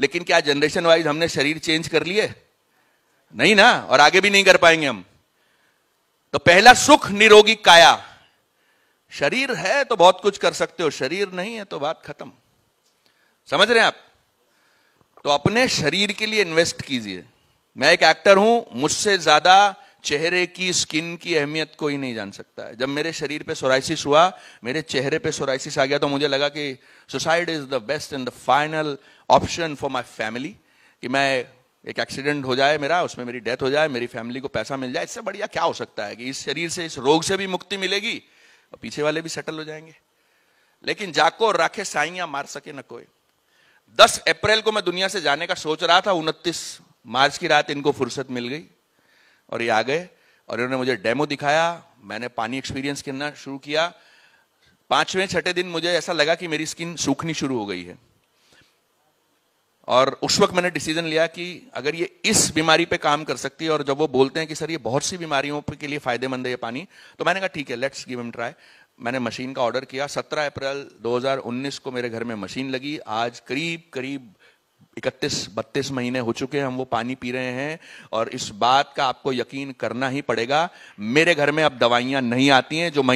लेकिन क्या generation wise हमने शरीर चेंज कर लिए नहीं ना और आगे भी नहीं कर पाएंगे हम तो पहला सुख निरोगी काया शरीर है तो बहुत कुछ कर सकते हो शरीर नहीं है तो बात खत्म समझ रहे हैं आप तो अपने शरीर के लिए इन्वेस्ट कीजिए मैं एक एक्टर हूं मुझसे ज्यादा चेहरे की स्किन की अहमियत कोई नहीं जान सकता है जब मेरे शरीर पे सोराइसिस हुआ मेरे चेहरे पे सोराइसिस आ गया तो मुझे लगा कि suicide is the best and the final option for my family कि मैं एक एक्सीडेंट हो जाए मेरा उसमें मेरी डेथ हो जाए मेरी फैमिली को पैसा मिल जाए इससे बढ़िया क्या हो सकता है कि इस शरीर से इस रोग से भी मुक्ति मिलेगी और पीछे वाले भी सेटल हो जाएंगे लेकिन जाको और राखे साइया मार सके न कोई दस अप्रैल को मैं दुनिया से जाने का सोच रहा था उनतीस मार्च की रात इनको फुर्सत मिल गई और ये आ गए और इन्होंने मुझे डेमो दिखाया मैंने पानी एक्सपीरियंस करना शुरू किया पांचवें छठे दिन मुझे ऐसा लगा कि मेरी स्किन सूखनी शुरू हो गई है और उस वक्त मैंने डिसीजन लिया कि अगर ये इस बीमारी पे काम कर सकती है और जब वो बोलते हैं कि सर ये बहुत सी बीमारियों के लिए फायदेमंद है ये पानी तो मैंने कहा ठीक है लेट्स गिव एम ट्राई मैंने मशीन का ऑर्डर किया 17 अप्रैल 2019 को मेरे घर में मशीन लगी आज करीब करीब इकतीस बत्तीस महीने हो चुके हैं हम वो पानी पी रहे हैं और इस बात का आपको यकीन करना ही पड़ेगा मेरे घर में अब दवाइयां नहीं आती हैं जो